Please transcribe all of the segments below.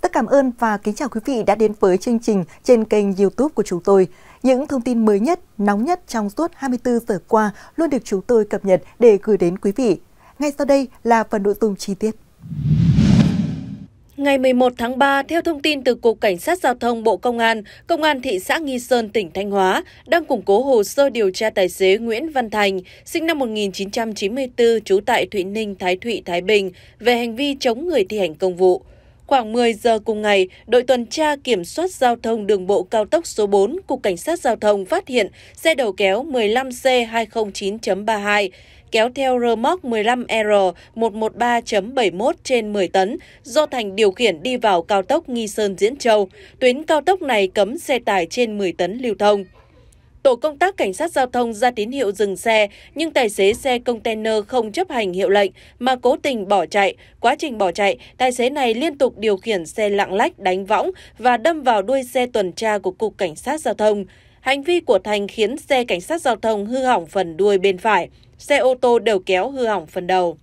tất cảm ơn và kính chào quý vị đã đến với chương trình trên kênh YouTube của chúng tôi. Những thông tin mới nhất, nóng nhất trong suốt 24 giờ qua luôn được chúng tôi cập nhật để gửi đến quý vị. Ngay sau đây là phần nội dung chi tiết. Ngày 11 tháng 3, theo thông tin từ Cục Cảnh sát Giao thông Bộ Công an, Công an thị xã Nghi Sơn, tỉnh Thanh Hóa đang củng cố hồ sơ điều tra tài xế Nguyễn Văn Thành, sinh năm 1994, trú tại Thụy Ninh, Thái Thụy, Thái Bình, về hành vi chống người thi hành công vụ. Khoảng 10 giờ cùng ngày, đội tuần tra kiểm soát giao thông đường bộ cao tốc số 4, Cục Cảnh sát Giao thông phát hiện xe đầu kéo 15C209.32 kéo theo rơ móc 15R113.71 trên 10 tấn do Thành điều khiển đi vào cao tốc Nghi Sơn Diễn Châu. Tuyến cao tốc này cấm xe tải trên 10 tấn lưu thông. Tổ công tác cảnh sát giao thông ra tín hiệu dừng xe, nhưng tài xế xe container không chấp hành hiệu lệnh mà cố tình bỏ chạy. Quá trình bỏ chạy, tài xế này liên tục điều khiển xe lạng lách đánh võng và đâm vào đuôi xe tuần tra của Cục Cảnh sát Giao thông. Hành vi của Thành khiến xe cảnh sát giao thông hư hỏng phần đuôi bên phải, xe ô tô đều kéo hư hỏng phần đầu.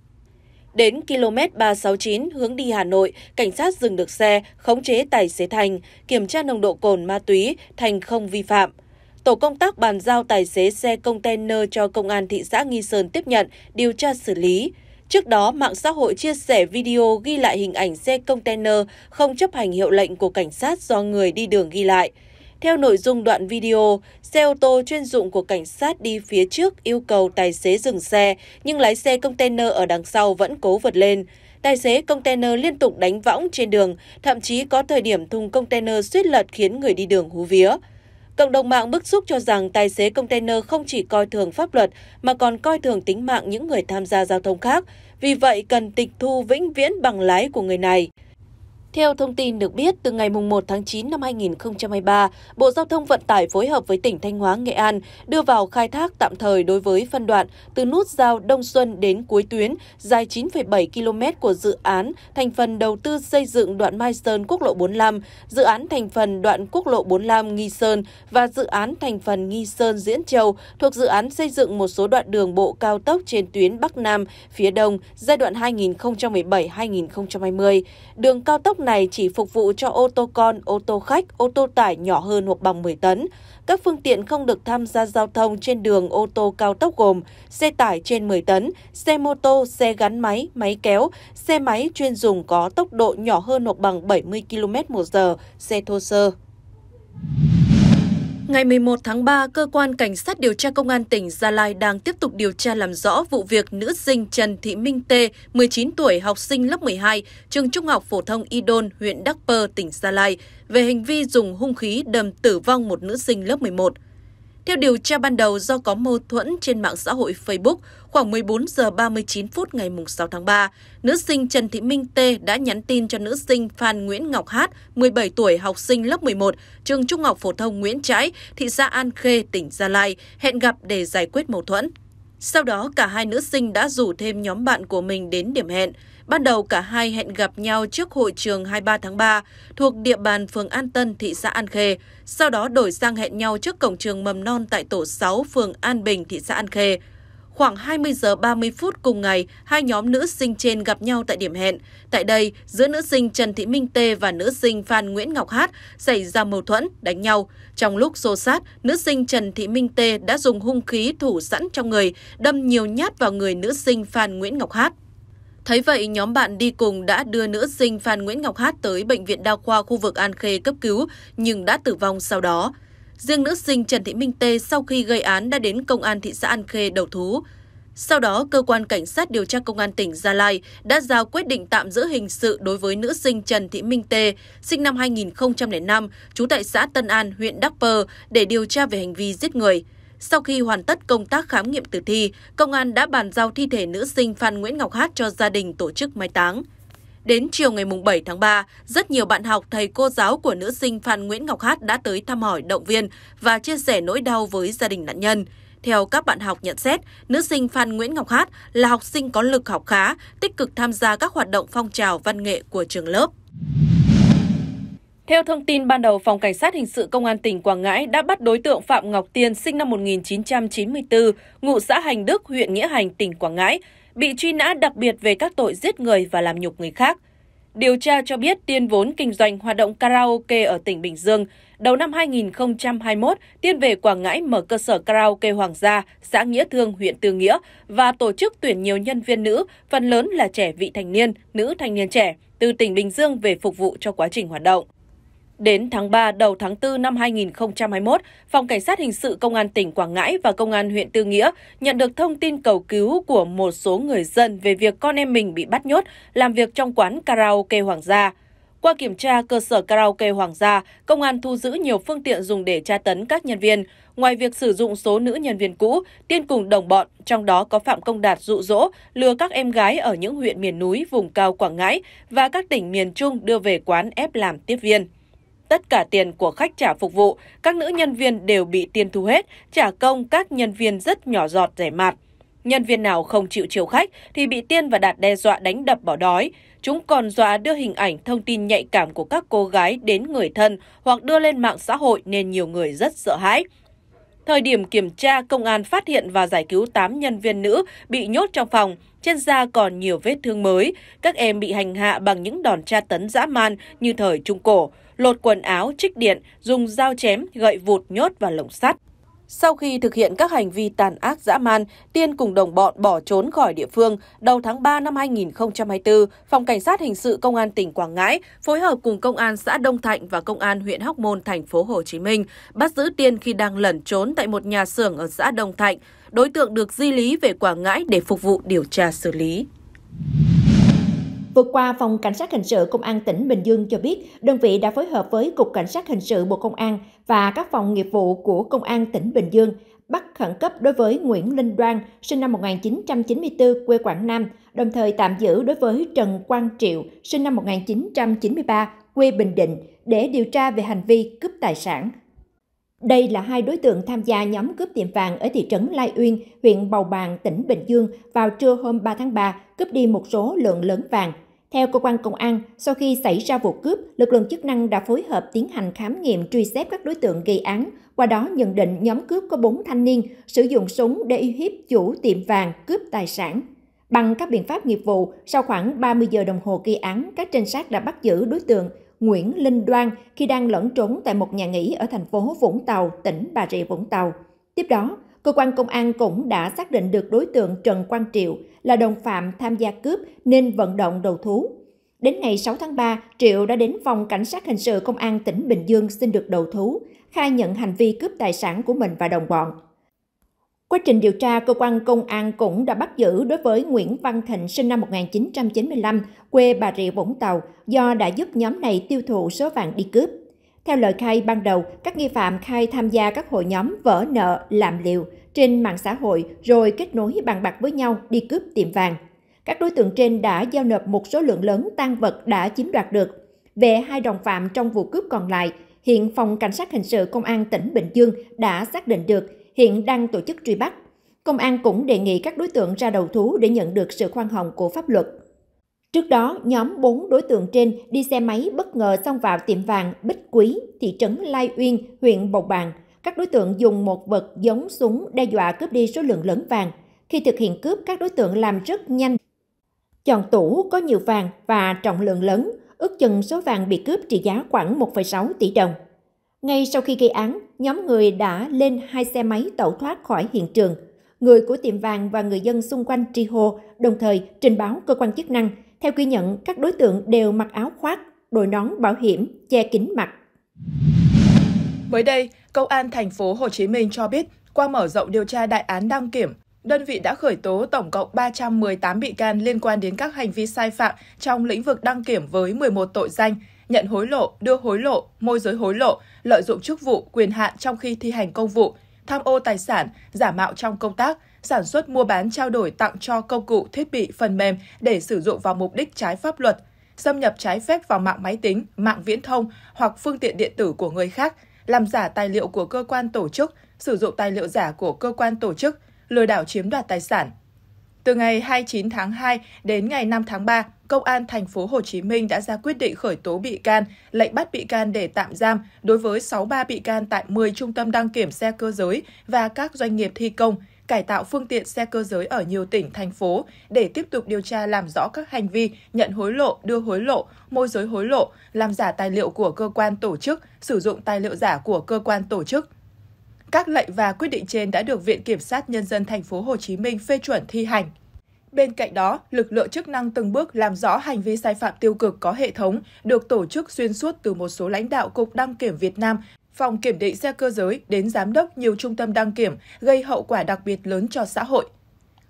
Đến km 369 hướng đi Hà Nội, cảnh sát dừng được xe, khống chế tài xế Thành, kiểm tra nồng độ cồn ma túy, Thành không vi phạm tổ công tác bàn giao tài xế xe container cho công an thị xã Nghi Sơn tiếp nhận, điều tra xử lý. Trước đó, mạng xã hội chia sẻ video ghi lại hình ảnh xe container không chấp hành hiệu lệnh của cảnh sát do người đi đường ghi lại. Theo nội dung đoạn video, xe ô tô chuyên dụng của cảnh sát đi phía trước yêu cầu tài xế dừng xe, nhưng lái xe container ở đằng sau vẫn cố vượt lên. Tài xế container liên tục đánh võng trên đường, thậm chí có thời điểm thùng container suýt lật khiến người đi đường hú vía. Cộng đồng mạng bức xúc cho rằng tài xế container không chỉ coi thường pháp luật mà còn coi thường tính mạng những người tham gia giao thông khác, vì vậy cần tịch thu vĩnh viễn bằng lái của người này. Theo thông tin được biết, từ ngày 1 tháng 9 năm 2023, Bộ Giao thông Vận tải phối hợp với tỉnh Thanh Hóa, Nghệ An đưa vào khai thác tạm thời đối với phân đoạn từ nút giao Đông Xuân đến cuối tuyến dài 9,7 km của dự án thành phần đầu tư xây dựng đoạn Mai Sơn quốc lộ 45, dự án thành phần đoạn quốc lộ 45 Nghi Sơn và dự án thành phần Nghi Sơn Diễn Châu thuộc dự án xây dựng một số đoạn đường bộ cao tốc trên tuyến Bắc Nam, phía Đông giai đoạn 2017-2020, đường cao tốc lúc này chỉ phục vụ cho ô tô con, ô tô khách, ô tô tải nhỏ hơn hoặc bằng 10 tấn. Các phương tiện không được tham gia giao thông trên đường ô tô cao tốc gồm xe tải trên 10 tấn, xe mô tô, xe gắn máy, máy kéo, xe máy chuyên dùng có tốc độ nhỏ hơn hoặc bằng 70 km/h, xe thô sơ, Ngày 11 tháng 3, Cơ quan Cảnh sát điều tra Công an tỉnh Gia Lai đang tiếp tục điều tra làm rõ vụ việc nữ sinh Trần Thị Minh Tê, 19 tuổi, học sinh lớp 12, trường Trung học Phổ thông Y Đôn, huyện Đắk Pơ, tỉnh Gia Lai, về hành vi dùng hung khí đâm tử vong một nữ sinh lớp 11. Theo điều tra ban đầu, do có mâu thuẫn trên mạng xã hội Facebook, khoảng 14 giờ 39 phút ngày 6 tháng 3, nữ sinh Trần Thị Minh Tê đã nhắn tin cho nữ sinh Phan Nguyễn Ngọc Hát, 17 tuổi, học sinh lớp 11, trường Trung học phổ thông Nguyễn Trãi, thị xã An Khê, tỉnh Gia Lai, hẹn gặp để giải quyết mâu thuẫn. Sau đó, cả hai nữ sinh đã rủ thêm nhóm bạn của mình đến điểm hẹn. Ban đầu cả hai hẹn gặp nhau trước hội trường 23 tháng 3 thuộc địa bàn phường An Tân, thị xã An Khê, sau đó đổi sang hẹn nhau trước cổng trường mầm non tại tổ 6 phường An Bình, thị xã An Khê. Khoảng 20 giờ 30 phút cùng ngày, hai nhóm nữ sinh trên gặp nhau tại điểm hẹn. Tại đây, giữa nữ sinh Trần Thị Minh Tê và nữ sinh Phan Nguyễn Ngọc Hát xảy ra mâu thuẫn, đánh nhau. Trong lúc xô sát, nữ sinh Trần Thị Minh Tê đã dùng hung khí thủ sẵn trong người, đâm nhiều nhát vào người nữ sinh Phan Nguyễn Ngọc Hát. Thấy vậy, nhóm bạn đi cùng đã đưa nữ sinh Phan Nguyễn Ngọc Hát tới Bệnh viện Đa khoa khu vực An Khê cấp cứu, nhưng đã tử vong sau đó. Riêng nữ sinh Trần Thị Minh Tê sau khi gây án đã đến Công an thị xã An Khê đầu thú. Sau đó, Cơ quan Cảnh sát điều tra Công an tỉnh Gia Lai đã ra quyết định tạm giữ hình sự đối với nữ sinh Trần Thị Minh Tê, sinh năm 2005, trú tại xã Tân An, huyện Đắc Pơ, để điều tra về hành vi giết người. Sau khi hoàn tất công tác khám nghiệm tử thi, công an đã bàn giao thi thể nữ sinh Phan Nguyễn Ngọc Hát cho gia đình tổ chức mai táng. Đến chiều ngày 7 tháng 3, rất nhiều bạn học, thầy cô giáo của nữ sinh Phan Nguyễn Ngọc Hát đã tới thăm hỏi động viên và chia sẻ nỗi đau với gia đình nạn nhân. Theo các bạn học nhận xét, nữ sinh Phan Nguyễn Ngọc Hát là học sinh có lực học khá, tích cực tham gia các hoạt động phong trào văn nghệ của trường lớp. Theo thông tin ban đầu, Phòng Cảnh sát Hình sự Công an tỉnh Quảng Ngãi đã bắt đối tượng Phạm Ngọc Tiên sinh năm 1994, ngụ xã Hành Đức, huyện Nghĩa Hành, tỉnh Quảng Ngãi, bị truy nã đặc biệt về các tội giết người và làm nhục người khác. Điều tra cho biết Tiên vốn kinh doanh hoạt động karaoke ở tỉnh Bình Dương. Đầu năm 2021, Tiên về Quảng Ngãi mở cơ sở karaoke Hoàng gia, xã Nghĩa Thương, huyện Tư Nghĩa và tổ chức tuyển nhiều nhân viên nữ, phần lớn là trẻ vị thành niên, nữ thanh niên trẻ, từ tỉnh Bình Dương về phục vụ cho quá trình hoạt động. Đến tháng 3 đầu tháng 4 năm 2021, Phòng Cảnh sát Hình sự Công an tỉnh Quảng Ngãi và Công an huyện Tư Nghĩa nhận được thông tin cầu cứu của một số người dân về việc con em mình bị bắt nhốt làm việc trong quán karaoke Hoàng gia. Qua kiểm tra cơ sở karaoke Hoàng gia, công an thu giữ nhiều phương tiện dùng để tra tấn các nhân viên. Ngoài việc sử dụng số nữ nhân viên cũ, Tiên cùng đồng bọn, trong đó có Phạm Công Đạt dụ dỗ, lừa các em gái ở những huyện miền núi, vùng cao Quảng Ngãi và các tỉnh miền Trung đưa về quán ép làm tiếp viên tất cả tiền của khách trả phục vụ, các nữ nhân viên đều bị tiền thu hết, trả công các nhân viên rất nhỏ giọt rẻ mạt. Nhân viên nào không chịu chiều khách thì bị Tiên và Đạt đe dọa đánh đập bỏ đói. Chúng còn dọa đưa hình ảnh thông tin nhạy cảm của các cô gái đến người thân hoặc đưa lên mạng xã hội nên nhiều người rất sợ hãi. Thời điểm kiểm tra, công an phát hiện và giải cứu 8 nhân viên nữ bị nhốt trong phòng, trên da còn nhiều vết thương mới. Các em bị hành hạ bằng những đòn tra tấn dã man như thời Trung Cổ lột quần áo, trích điện, dùng dao chém, gậy vụt nhốt vào lồng sắt. Sau khi thực hiện các hành vi tàn ác dã man, Tiên cùng đồng bọn bỏ trốn khỏi địa phương. Đầu tháng 3 năm 2024, Phòng Cảnh sát Hình sự Công an tỉnh Quảng Ngãi phối hợp cùng Công an xã Đông Thạnh và Công an huyện Hóc Môn, thành phố Hồ Chí Minh bắt giữ Tiên khi đang lẩn trốn tại một nhà xưởng ở xã Đông Thạnh. Đối tượng được di lý về Quảng Ngãi để phục vụ điều tra xử lý. Vừa qua, Phòng Cảnh sát Hình sự Công an tỉnh Bình Dương cho biết, đơn vị đã phối hợp với Cục Cảnh sát Hình sự Bộ Công an và các phòng nghiệp vụ của Công an tỉnh Bình Dương bắt khẩn cấp đối với Nguyễn Linh Đoan, sinh năm 1994, quê Quảng Nam, đồng thời tạm giữ đối với Trần Quang Triệu, sinh năm 1993, quê Bình Định, để điều tra về hành vi cướp tài sản. Đây là hai đối tượng tham gia nhóm cướp tiệm vàng ở thị trấn Lai Uyên, huyện Bầu Bàng, tỉnh Bình Dương vào trưa hôm 3 tháng 3, cướp đi một số lượng lớn vàng. Theo cơ quan công an, sau khi xảy ra vụ cướp, lực lượng chức năng đã phối hợp tiến hành khám nghiệm truy xét các đối tượng gây án, qua đó nhận định nhóm cướp có 4 thanh niên sử dụng súng để uy hiếp chủ tiệm vàng cướp tài sản. Bằng các biện pháp nghiệp vụ, sau khoảng 30 giờ đồng hồ gây án, các trinh sát đã bắt giữ đối tượng Nguyễn Linh Đoan khi đang lẫn trốn tại một nhà nghỉ ở thành phố Vũng Tàu, tỉnh Bà Rịa Vũng Tàu. Tiếp đó, Cơ quan công an cũng đã xác định được đối tượng Trần Quang Triệu là đồng phạm tham gia cướp nên vận động đầu thú. Đến ngày 6 tháng 3, Triệu đã đến phòng cảnh sát hình sự công an tỉnh Bình Dương xin được đầu thú, khai nhận hành vi cướp tài sản của mình và đồng bọn. Quá trình điều tra, cơ quan công an cũng đã bắt giữ đối với Nguyễn Văn Thịnh sinh năm 1995, quê Bà Rịa Vũng Tàu, do đã giúp nhóm này tiêu thụ số vàng đi cướp. Theo lời khai ban đầu, các nghi phạm khai tham gia các hội nhóm vỡ nợ, làm liều trên mạng xã hội rồi kết nối bàn bạc với nhau đi cướp tiệm vàng. Các đối tượng trên đã giao nộp một số lượng lớn tang vật đã chiếm đoạt được. Về hai đồng phạm trong vụ cướp còn lại, hiện Phòng Cảnh sát Hình sự Công an tỉnh Bình Dương đã xác định được, hiện đang tổ chức truy bắt. Công an cũng đề nghị các đối tượng ra đầu thú để nhận được sự khoan hồng của pháp luật. Trước đó, nhóm 4 đối tượng trên đi xe máy bất ngờ xông vào tiệm vàng Bích Quý, thị trấn Lai Uyên, huyện Bầu Bàng. Các đối tượng dùng một vật giống súng đe dọa cướp đi số lượng lớn vàng. Khi thực hiện cướp, các đối tượng làm rất nhanh. Chọn tủ có nhiều vàng và trọng lượng lớn, ước chừng số vàng bị cướp trị giá khoảng 1,6 tỷ đồng. Ngay sau khi gây án, nhóm người đã lên hai xe máy tẩu thoát khỏi hiện trường. Người của tiệm vàng và người dân xung quanh tri hô, đồng thời trình báo cơ quan chức năng – theo ghi nhận, các đối tượng đều mặc áo khoác, đội nón bảo hiểm, che kín mặt. Mới đây, Công an thành phố Hồ Chí Minh cho biết, qua mở rộng điều tra đại án đăng kiểm, đơn vị đã khởi tố tổng cộng 318 bị can liên quan đến các hành vi sai phạm trong lĩnh vực đăng kiểm với 11 tội danh nhận hối lộ, đưa hối lộ, môi giới hối lộ, lợi dụng chức vụ, quyền hạn trong khi thi hành công vụ, tham ô tài sản, giả mạo trong công tác, sản xuất mua bán trao đổi tặng cho công cụ, thiết bị, phần mềm để sử dụng vào mục đích trái pháp luật, xâm nhập trái phép vào mạng máy tính, mạng viễn thông hoặc phương tiện điện tử của người khác, làm giả tài liệu của cơ quan tổ chức, sử dụng tài liệu giả của cơ quan tổ chức, lừa đảo chiếm đoạt tài sản, từ ngày 29 tháng 2 đến ngày 5 tháng 3, Công an thành phố Hồ Chí Minh đã ra quyết định khởi tố bị can, lệnh bắt bị can để tạm giam đối với 63 bị can tại 10 trung tâm đăng kiểm xe cơ giới và các doanh nghiệp thi công, cải tạo phương tiện xe cơ giới ở nhiều tỉnh, thành phố để tiếp tục điều tra làm rõ các hành vi nhận hối lộ, đưa hối lộ, môi giới hối lộ, làm giả tài liệu của cơ quan tổ chức, sử dụng tài liệu giả của cơ quan tổ chức, các lệnh và quyết định trên đã được Viện Kiểm sát Nhân dân thành phố Hồ Chí Minh phê chuẩn thi hành. Bên cạnh đó, lực lượng chức năng từng bước làm rõ hành vi sai phạm tiêu cực có hệ thống được tổ chức xuyên suốt từ một số lãnh đạo Cục Đăng kiểm Việt Nam, Phòng Kiểm định xe cơ giới đến giám đốc nhiều trung tâm đăng kiểm gây hậu quả đặc biệt lớn cho xã hội.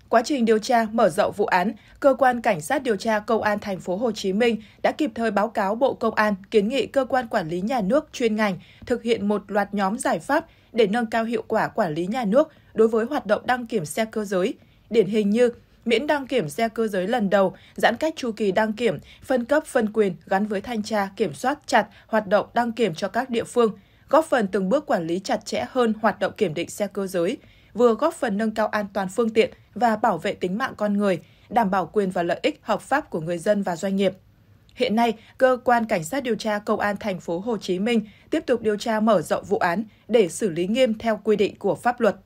Quá trình điều tra mở rộng vụ án, cơ quan cảnh sát điều tra công an thành phố Hồ Chí Minh đã kịp thời báo cáo Bộ Công an kiến nghị cơ quan quản lý nhà nước chuyên ngành thực hiện một loạt nhóm giải pháp để nâng cao hiệu quả quản lý nhà nước đối với hoạt động đăng kiểm xe cơ giới, điển hình như miễn đăng kiểm xe cơ giới lần đầu, giãn cách chu kỳ đăng kiểm, phân cấp phân quyền gắn với thanh tra kiểm soát chặt hoạt động đăng kiểm cho các địa phương, góp phần từng bước quản lý chặt chẽ hơn hoạt động kiểm định xe cơ giới, vừa góp phần nâng cao an toàn phương tiện và bảo vệ tính mạng con người, đảm bảo quyền và lợi ích hợp pháp của người dân và doanh nghiệp. Hiện nay, cơ quan cảnh sát điều tra công an thành phố Hồ Chí Minh tiếp tục điều tra mở rộng vụ án để xử lý nghiêm theo quy định của pháp luật.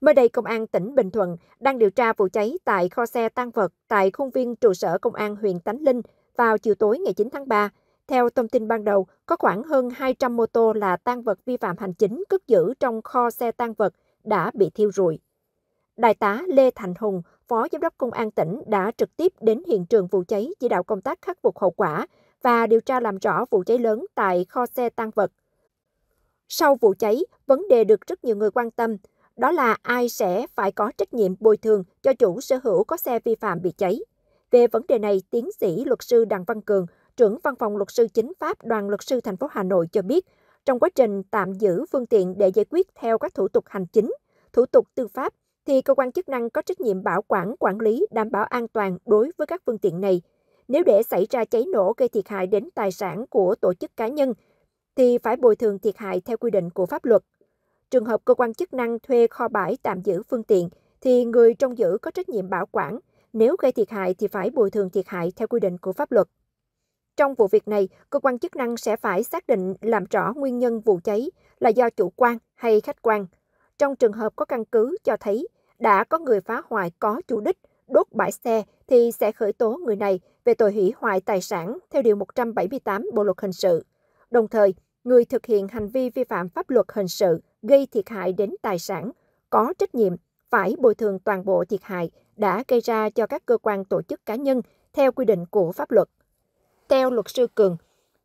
Mới đây, Công an tỉnh Bình Thuận đang điều tra vụ cháy tại kho xe tăng vật tại khuôn viên trụ sở Công an huyện Tánh Linh vào chiều tối ngày 9 tháng 3. Theo thông tin ban đầu, có khoảng hơn 200 mô tô là tăng vật vi phạm hành chính cất giữ trong kho xe tăng vật đã bị thiêu rụi. Đại tá Lê Thành Hùng, Phó Giám đốc Công an tỉnh đã trực tiếp đến hiện trường vụ cháy chỉ đạo công tác khắc phục hậu quả và điều tra làm rõ vụ cháy lớn tại kho xe tăng vật. Sau vụ cháy, vấn đề được rất nhiều người quan tâm, đó là ai sẽ phải có trách nhiệm bồi thường cho chủ sở hữu có xe vi phạm bị cháy. Về vấn đề này, tiến sĩ luật sư Đặng Văn Cường, trưởng văn phòng luật sư chính pháp đoàn luật sư thành phố Hà Nội cho biết, trong quá trình tạm giữ phương tiện để giải quyết theo các thủ tục hành chính, thủ tục tư pháp, thì cơ quan chức năng có trách nhiệm bảo quản, quản lý, đảm bảo an toàn đối với các phương tiện này. Nếu để xảy ra cháy nổ gây thiệt hại đến tài sản của tổ chức cá nhân, thì phải bồi thường thiệt hại theo quy định của pháp luật. Trường hợp cơ quan chức năng thuê kho bãi tạm giữ phương tiện, thì người trong giữ có trách nhiệm bảo quản. Nếu gây thiệt hại thì phải bồi thường thiệt hại theo quy định của pháp luật. Trong vụ việc này, cơ quan chức năng sẽ phải xác định làm rõ nguyên nhân vụ cháy là do chủ quan hay khách quan. Trong trường hợp có căn cứ cho thấy đã có người phá hoại có chủ đích, đốt bãi xe thì sẽ khởi tố người này về tội hủy hoại tài sản theo Điều 178 Bộ Luật Hình sự. Đồng thời, người thực hiện hành vi vi phạm pháp luật hình sự gây thiệt hại đến tài sản có trách nhiệm phải bồi thường toàn bộ thiệt hại đã gây ra cho các cơ quan tổ chức cá nhân theo quy định của pháp luật. Theo luật sư Cường,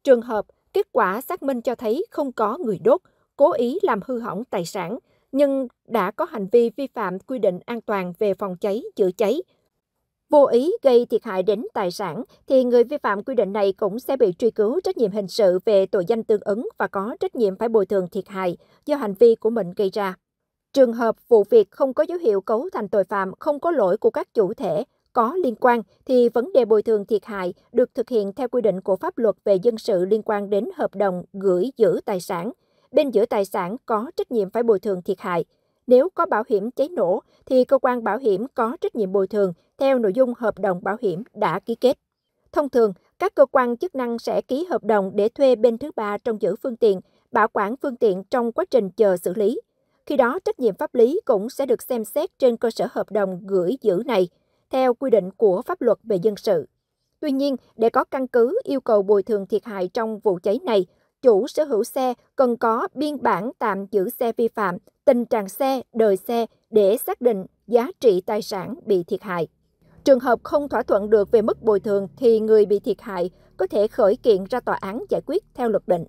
trường hợp kết quả xác minh cho thấy không có người đốt, cố ý làm hư hỏng tài sản – nhưng đã có hành vi vi phạm quy định an toàn về phòng cháy, chữa cháy. Vô ý gây thiệt hại đến tài sản thì người vi phạm quy định này cũng sẽ bị truy cứu trách nhiệm hình sự về tội danh tương ứng và có trách nhiệm phải bồi thường thiệt hại do hành vi của mình gây ra. Trường hợp vụ việc không có dấu hiệu cấu thành tội phạm, không có lỗi của các chủ thể có liên quan thì vấn đề bồi thường thiệt hại được thực hiện theo quy định của pháp luật về dân sự liên quan đến hợp đồng gửi giữ tài sản – bên giữa tài sản có trách nhiệm phải bồi thường thiệt hại. Nếu có bảo hiểm cháy nổ thì cơ quan bảo hiểm có trách nhiệm bồi thường theo nội dung hợp đồng bảo hiểm đã ký kết. Thông thường, các cơ quan chức năng sẽ ký hợp đồng để thuê bên thứ ba trong giữ phương tiện, bảo quản phương tiện trong quá trình chờ xử lý. Khi đó, trách nhiệm pháp lý cũng sẽ được xem xét trên cơ sở hợp đồng gửi giữ này, theo quy định của pháp luật về dân sự. Tuy nhiên, để có căn cứ yêu cầu bồi thường thiệt hại trong vụ cháy này, chủ sở hữu xe cần có biên bản tạm giữ xe vi phạm, tình trạng xe, đời xe để xác định giá trị tài sản bị thiệt hại. Trường hợp không thỏa thuận được về mức bồi thường thì người bị thiệt hại có thể khởi kiện ra tòa án giải quyết theo luật định.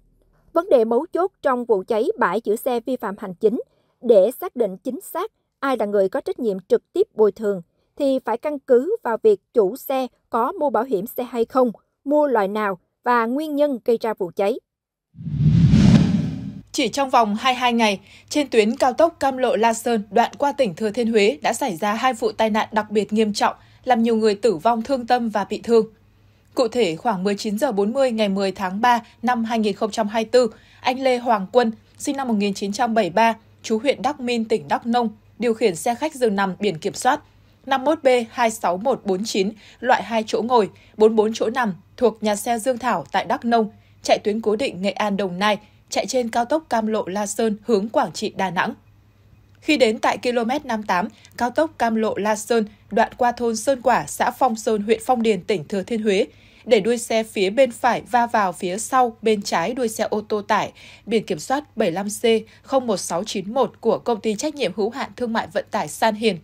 Vấn đề mấu chốt trong vụ cháy bãi giữ xe vi phạm hành chính để xác định chính xác ai là người có trách nhiệm trực tiếp bồi thường thì phải căn cứ vào việc chủ xe có mua bảo hiểm xe hay không, mua loại nào và nguyên nhân gây ra vụ cháy. Chỉ trong vòng 22 ngày, trên tuyến cao tốc Cam Lộ La Sơn đoạn qua tỉnh Thừa Thiên Huế đã xảy ra hai vụ tai nạn đặc biệt nghiêm trọng, làm nhiều người tử vong thương tâm và bị thương. Cụ thể, khoảng 19 giờ 40 ngày 10 tháng 3 năm 2024, anh Lê Hoàng Quân, sinh năm 1973, chú huyện Đắc Minh tỉnh Đắk Nông, điều khiển xe khách dừng nằm biển kiểm soát 51B26149, loại 2 chỗ ngồi, 44 chỗ nằm, thuộc nhà xe Dương Thảo tại Đắk Nông, chạy tuyến cố định Nghệ An Đồng Nai, chạy trên cao tốc Cam Lộ La Sơn hướng Quảng Trị Đà Nẵng. Khi đến tại km 58, cao tốc Cam Lộ La Sơn đoạn qua thôn Sơn Quả, xã Phong Sơn, huyện Phong Điền, tỉnh Thừa Thiên Huế, để đuôi xe phía bên phải va vào phía sau bên trái đuôi xe ô tô tải biển kiểm soát 75C01691 của công ty trách nhiệm hữu hạn thương mại vận tải San Hiền,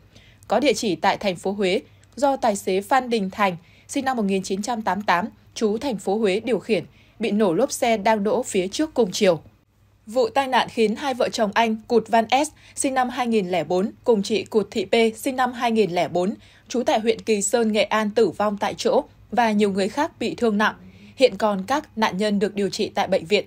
có địa chỉ tại thành phố Huế, do tài xế Phan Đình Thành, sinh năm 1988, trú thành phố Huế điều khiển – bị nổ lốp xe đang đỗ phía trước cùng chiều. Vụ tai nạn khiến hai vợ chồng anh Cụt Văn S, sinh năm 2004, cùng chị Cụt Thị P, sinh năm 2004, trú tại huyện Kỳ Sơn, Nghệ An tử vong tại chỗ và nhiều người khác bị thương nặng. Hiện còn các nạn nhân được điều trị tại bệnh viện.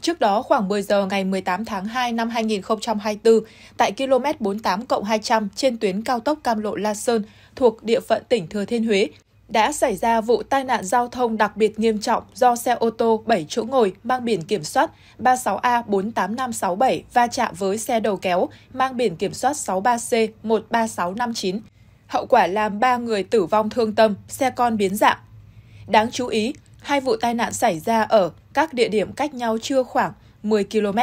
Trước đó, khoảng 10 giờ ngày 18 tháng 2 năm 2024, tại km 48 200 trên tuyến cao tốc Cam Lộ La Sơn thuộc địa phận tỉnh Thừa Thiên Huế, đã xảy ra vụ tai nạn giao thông đặc biệt nghiêm trọng do xe ô tô 7 chỗ ngồi mang biển kiểm soát 36A48567 va chạm với xe đầu kéo mang biển kiểm soát 63C13659. Hậu quả làm 3 người tử vong thương tâm, xe con biến dạng. Đáng chú ý, hai vụ tai nạn xảy ra ở các địa điểm cách nhau chưa khoảng 10 km.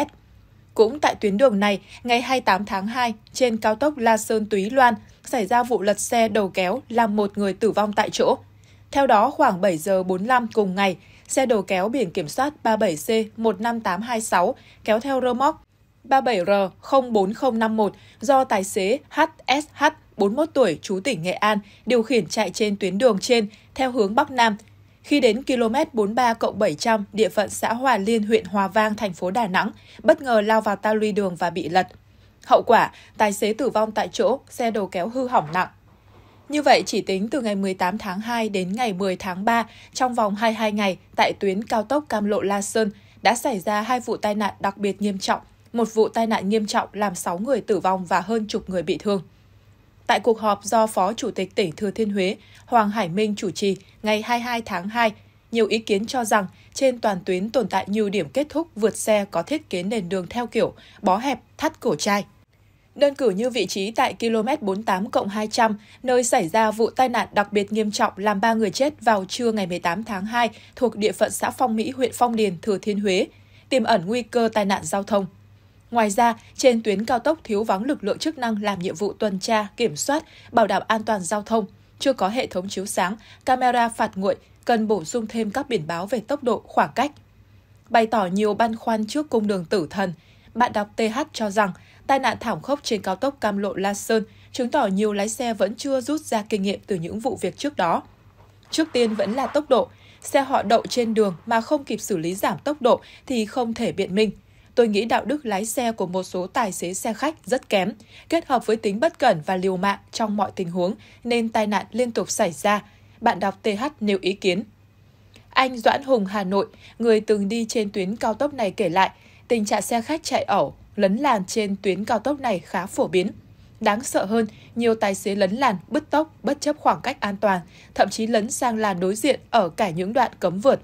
Cũng tại tuyến đường này, ngày 28 tháng 2, trên cao tốc La Sơn Túy Loan, xảy ra vụ lật xe đầu kéo làm một người tử vong tại chỗ. Theo đó, khoảng 7 giờ 45 cùng ngày, xe đầu kéo biển kiểm soát 37C15826 kéo theo rơ móc 37R04051 do tài xế HSH 41 tuổi chú tỉnh Nghệ An điều khiển chạy trên tuyến đường trên theo hướng Bắc Nam khi đến km 43 cộng 700 địa phận xã Hòa Liên, huyện Hòa Vang, thành phố Đà Nẵng, bất ngờ lao vào ta luy đường và bị lật. Hậu quả, tài xế tử vong tại chỗ, xe đầu kéo hư hỏng nặng. Như vậy, chỉ tính từ ngày 18 tháng 2 đến ngày 10 tháng 3, trong vòng 22 ngày, tại tuyến cao tốc Cam Lộ La Sơn, đã xảy ra hai vụ tai nạn đặc biệt nghiêm trọng, một vụ tai nạn nghiêm trọng làm 6 người tử vong và hơn chục người bị thương. Tại cuộc họp do Phó Chủ tịch tỉnh Thừa Thiên Huế Hoàng Hải Minh chủ trì ngày 22 tháng 2, nhiều ý kiến cho rằng trên toàn tuyến tồn tại nhiều điểm kết thúc vượt xe có thiết kế nền đường theo kiểu bó hẹp, thắt cổ chai. Đơn cử như vị trí tại km 48 200, nơi xảy ra vụ tai nạn đặc biệt nghiêm trọng làm 3 người chết vào trưa ngày 18 tháng 2 thuộc địa phận xã Phong Mỹ, huyện Phong Điền, Thừa Thiên Huế, tiềm ẩn nguy cơ tai nạn giao thông. Ngoài ra, trên tuyến cao tốc thiếu vắng lực lượng chức năng làm nhiệm vụ tuần tra, kiểm soát, bảo đảm an toàn giao thông, chưa có hệ thống chiếu sáng, camera phạt nguội, cần bổ sung thêm các biển báo về tốc độ, khoảng cách. Bày tỏ nhiều băn khoăn trước cung đường tử thần, bạn đọc TH cho rằng tai nạn thảm khốc trên cao tốc Cam Lộ La Sơn chứng tỏ nhiều lái xe vẫn chưa rút ra kinh nghiệm từ những vụ việc trước đó. Trước tiên vẫn là tốc độ, xe họ đậu trên đường mà không kịp xử lý giảm tốc độ thì không thể biện minh – tôi nghĩ đạo đức lái xe của một số tài xế xe khách rất kém, kết hợp với tính bất cẩn và liều mạng trong mọi tình huống nên tai nạn liên tục xảy ra. Bạn đọc TH nêu ý kiến. Anh Doãn Hùng Hà Nội, người từng đi trên tuyến cao tốc này kể lại, tình trạng xe khách chạy ẩu, lấn làn trên tuyến cao tốc này khá phổ biến. Đáng sợ hơn, nhiều tài xế lấn làn, bứt tốc, bất chấp khoảng cách an toàn, thậm chí lấn sang làn đối diện ở cả những đoạn cấm vượt.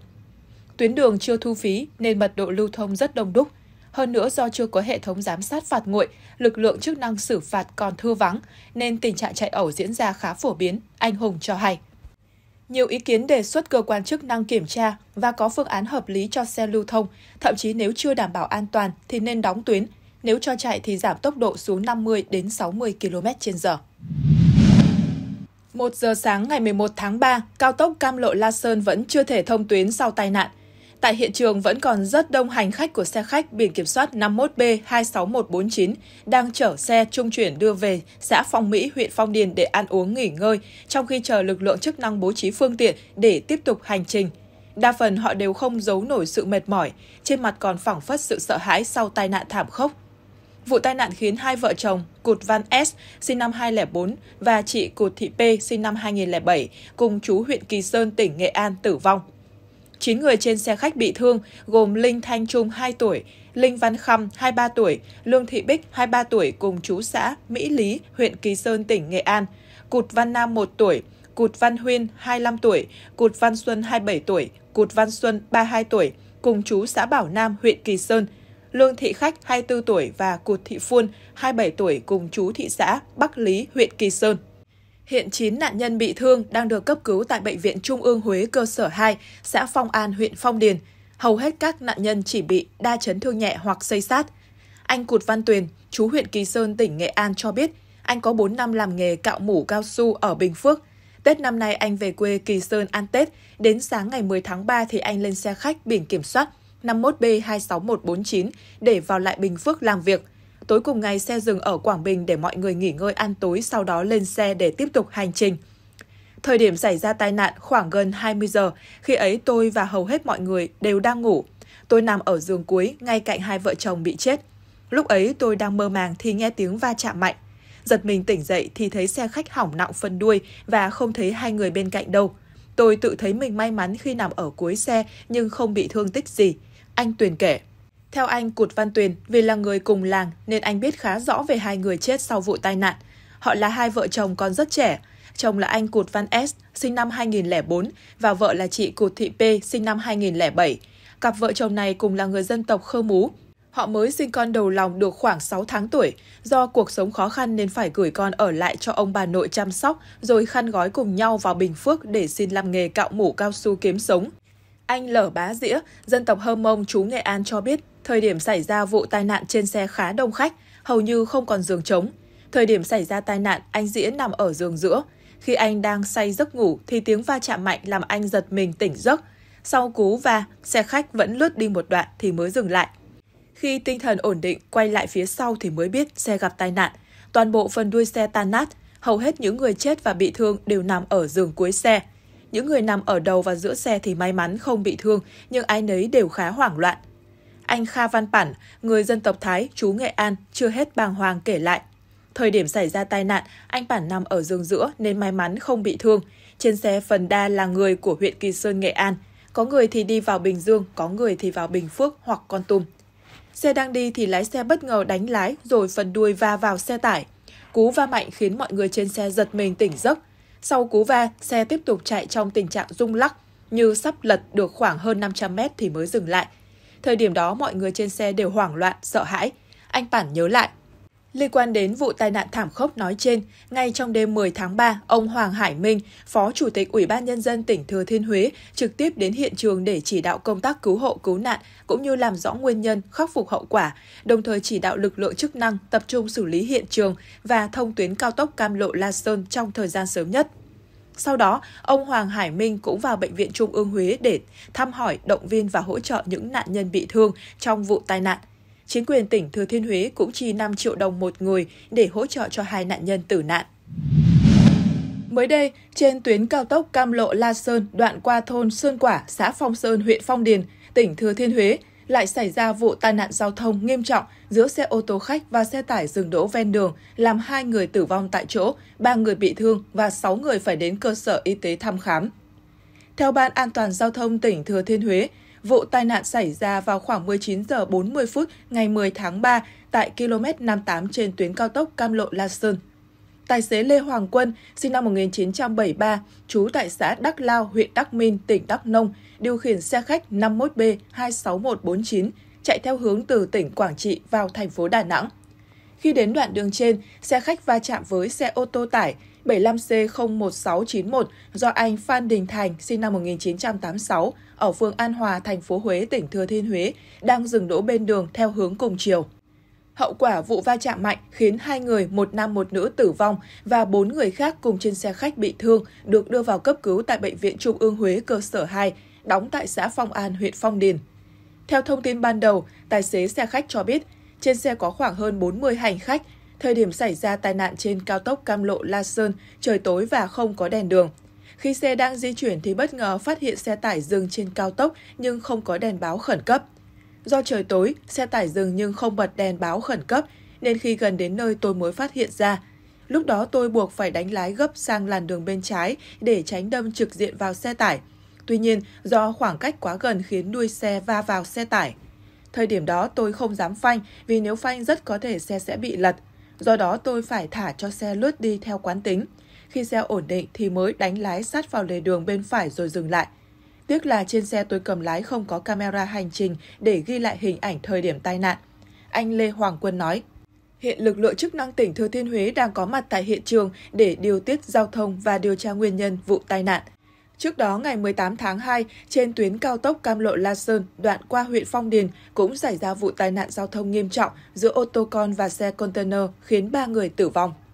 Tuyến đường chưa thu phí nên mật độ lưu thông rất đông đúc, hơn nữa do chưa có hệ thống giám sát phạt nguội, lực lượng chức năng xử phạt còn thưa vắng, nên tình trạng chạy ẩu diễn ra khá phổ biến, anh Hùng cho hay. Nhiều ý kiến đề xuất cơ quan chức năng kiểm tra và có phương án hợp lý cho xe lưu thông, thậm chí nếu chưa đảm bảo an toàn thì nên đóng tuyến, nếu cho chạy thì giảm tốc độ xuống 50 đến 60 km/h. 1 giờ sáng ngày 11 tháng 3, cao tốc Cam Lộ La Sơn vẫn chưa thể thông tuyến sau tai nạn. Tại hiện trường vẫn còn rất đông hành khách của xe khách biển kiểm soát 51B26149 đang chở xe trung chuyển đưa về xã Phong Mỹ, huyện Phong Điền để ăn uống nghỉ ngơi, trong khi chờ lực lượng chức năng bố trí phương tiện để tiếp tục hành trình. Đa phần họ đều không giấu nổi sự mệt mỏi, trên mặt còn phẳng phất sự sợ hãi sau tai nạn thảm khốc. Vụ tai nạn khiến hai vợ chồng Cụt Văn S, sinh năm 2004, và chị Cụt Thị P, sinh năm 2007, cùng chú huyện Kỳ Sơn, tỉnh Nghệ An, tử vong. 9 người trên xe khách bị thương, gồm Linh Thanh Trung 2 tuổi, Linh Văn Khăm 23 tuổi, Lương Thị Bích 23 tuổi cùng chú xã Mỹ Lý, huyện Kỳ Sơn, tỉnh Nghệ An, Cụt Văn Nam 1 tuổi, Cụt Văn Huyên 25 tuổi, Cụt Văn Xuân 27 tuổi, Cụt Văn Xuân 32 tuổi, cùng chú xã Bảo Nam, huyện Kỳ Sơn, Lương Thị Khách 24 tuổi và Cụt Thị Phuôn 27 tuổi cùng chú thị xã Bắc Lý, huyện Kỳ Sơn. Hiện 9 nạn nhân bị thương đang được cấp cứu tại Bệnh viện Trung ương Huế cơ sở 2, xã Phong An, huyện Phong Điền. Hầu hết các nạn nhân chỉ bị đa chấn thương nhẹ hoặc xây sát. Anh Cụt Văn Tuyền, chú huyện Kỳ Sơn, tỉnh Nghệ An cho biết, anh có 4 năm làm nghề cạo mủ cao su ở Bình Phước. Tết năm nay anh về quê Kỳ Sơn ăn Tết, đến sáng ngày 10 tháng 3 thì anh lên xe khách biển kiểm soát 51B26149 để vào lại Bình Phước làm việc – Tối cùng ngày, xe dừng ở Quảng Bình để mọi người nghỉ ngơi ăn tối, sau đó lên xe để tiếp tục hành trình. Thời điểm xảy ra tai nạn khoảng gần 20 giờ, khi ấy tôi và hầu hết mọi người đều đang ngủ. Tôi nằm ở giường cuối, ngay cạnh hai vợ chồng bị chết. Lúc ấy tôi đang mơ màng thì nghe tiếng va chạm mạnh. Giật mình tỉnh dậy thì thấy xe khách hỏng nặng phần đuôi và không thấy hai người bên cạnh đâu. Tôi tự thấy mình may mắn khi nằm ở cuối xe nhưng không bị thương tích gì. Anh Tuyền kể. Theo anh Cụt Văn Tuyền, vì là người cùng làng nên anh biết khá rõ về hai người chết sau vụ tai nạn. Họ là hai vợ chồng còn rất trẻ. Chồng là anh Cụt Văn S, sinh năm 2004, và vợ là chị Cụt Thị P, sinh năm 2007. Cặp vợ chồng này cùng là người dân tộc Khơ Mú. Họ mới sinh con đầu lòng được khoảng 6 tháng tuổi. Do cuộc sống khó khăn nên phải gửi con ở lại cho ông bà nội chăm sóc, rồi khăn gói cùng nhau vào Bình Phước để xin làm nghề cạo mũ cao su kiếm sống. Anh Lở Bá Dĩa, dân tộc Hơ Mông chú Nghệ An cho biết, thời điểm xảy ra vụ tai nạn trên xe khá đông khách, hầu như không còn giường trống. Thời điểm xảy ra tai nạn, anh Dĩa nằm ở giường giữa. Khi anh đang say giấc ngủ thì tiếng va chạm mạnh làm anh giật mình tỉnh giấc. Sau cú va, xe khách vẫn lướt đi một đoạn thì mới dừng lại. Khi tinh thần ổn định, quay lại phía sau thì mới biết xe gặp tai nạn. Toàn bộ phần đuôi xe tan nát, hầu hết những người chết và bị thương đều nằm ở giường cuối xe. Những người nằm ở đầu và giữa xe thì may mắn không bị thương, nhưng ai nấy đều khá hoảng loạn. Anh Kha Văn Bản, người dân tộc Thái, chú Nghệ An, chưa hết bàng hoàng kể lại. Thời điểm xảy ra tai nạn, anh Bản nằm ở giường giữa nên may mắn không bị thương. Trên xe phần đa là người của huyện Kỳ Sơn, Nghệ An. Có người thì đi vào Bình Dương, có người thì vào Bình Phước hoặc Con Tum. Xe đang đi thì lái xe bất ngờ đánh lái rồi phần đuôi va vào xe tải. Cú va mạnh khiến mọi người trên xe giật mình tỉnh giấc. Sau cú va, xe tiếp tục chạy trong tình trạng rung lắc, như sắp lật được khoảng hơn 500 mét thì mới dừng lại. Thời điểm đó mọi người trên xe đều hoảng loạn, sợ hãi. Anh Bản nhớ lại, Liên quan đến vụ tai nạn thảm khốc nói trên, ngay trong đêm 10 tháng 3, ông Hoàng Hải Minh, Phó Chủ tịch Ủy ban Nhân dân tỉnh Thừa Thiên Huế, trực tiếp đến hiện trường để chỉ đạo công tác cứu hộ cứu nạn, cũng như làm rõ nguyên nhân, khắc phục hậu quả, đồng thời chỉ đạo lực lượng chức năng tập trung xử lý hiện trường và thông tuyến cao tốc Cam Lộ La Sơn trong thời gian sớm nhất. Sau đó, ông Hoàng Hải Minh cũng vào Bệnh viện Trung ương Huế để thăm hỏi, động viên và hỗ trợ những nạn nhân bị thương trong vụ tai nạn chính quyền tỉnh Thừa Thiên Huế cũng chi 5 triệu đồng một người để hỗ trợ cho hai nạn nhân tử nạn. Mới đây, trên tuyến cao tốc Cam Lộ La Sơn đoạn qua thôn Sơn Quả, xã Phong Sơn, huyện Phong Điền, tỉnh Thừa Thiên Huế lại xảy ra vụ tai nạn giao thông nghiêm trọng giữa xe ô tô khách và xe tải dừng đỗ ven đường, làm hai người tử vong tại chỗ, ba người bị thương và 6 người phải đến cơ sở y tế thăm khám. Theo Ban An toàn Giao thông tỉnh Thừa Thiên Huế, Vụ tai nạn xảy ra vào khoảng 19 giờ 40 phút ngày 10 tháng 3 tại km 58 trên tuyến cao tốc Cam Lộ La Sơn. Tài xế Lê Hoàng Quân, sinh năm 1973, trú tại xã Đắc Lao, huyện Đắc Minh, tỉnh Đắk Nông, điều khiển xe khách 51B26149 chạy theo hướng từ tỉnh Quảng Trị vào thành phố Đà Nẵng. Khi đến đoạn đường trên, xe khách va chạm với xe ô tô tải 75C01691 do anh Phan Đình Thành, sinh năm 1986, ở phường An Hòa, thành phố Huế, tỉnh Thừa Thiên Huế, đang dừng đỗ bên đường theo hướng cùng chiều. Hậu quả vụ va chạm mạnh khiến hai người, một nam một nữ tử vong và bốn người khác cùng trên xe khách bị thương được đưa vào cấp cứu tại Bệnh viện Trung ương Huế cơ sở 2, đóng tại xã Phong An, huyện Phong Điền. Theo thông tin ban đầu, tài xế xe khách cho biết trên xe có khoảng hơn 40 hành khách Thời điểm xảy ra tai nạn trên cao tốc Cam Lộ La Sơn, trời tối và không có đèn đường. Khi xe đang di chuyển thì bất ngờ phát hiện xe tải dừng trên cao tốc nhưng không có đèn báo khẩn cấp. Do trời tối, xe tải dừng nhưng không bật đèn báo khẩn cấp, nên khi gần đến nơi tôi mới phát hiện ra. Lúc đó tôi buộc phải đánh lái gấp sang làn đường bên trái để tránh đâm trực diện vào xe tải. Tuy nhiên, do khoảng cách quá gần khiến đuôi xe va vào xe tải. Thời điểm đó tôi không dám phanh vì nếu phanh rất có thể xe sẽ bị lật. Do đó tôi phải thả cho xe lướt đi theo quán tính. Khi xe ổn định thì mới đánh lái sát vào lề đường bên phải rồi dừng lại. Tiếc là trên xe tôi cầm lái không có camera hành trình để ghi lại hình ảnh thời điểm tai nạn. Anh Lê Hoàng Quân nói, hiện lực lượng chức năng tỉnh Thừa Thiên Huế đang có mặt tại hiện trường để điều tiết giao thông và điều tra nguyên nhân vụ tai nạn. Trước đó, ngày 18 tháng 2, trên tuyến cao tốc Cam Lộ La Sơn, đoạn qua huyện Phong Điền, cũng xảy ra vụ tai nạn giao thông nghiêm trọng giữa ô tô con và xe container khiến 3 người tử vong.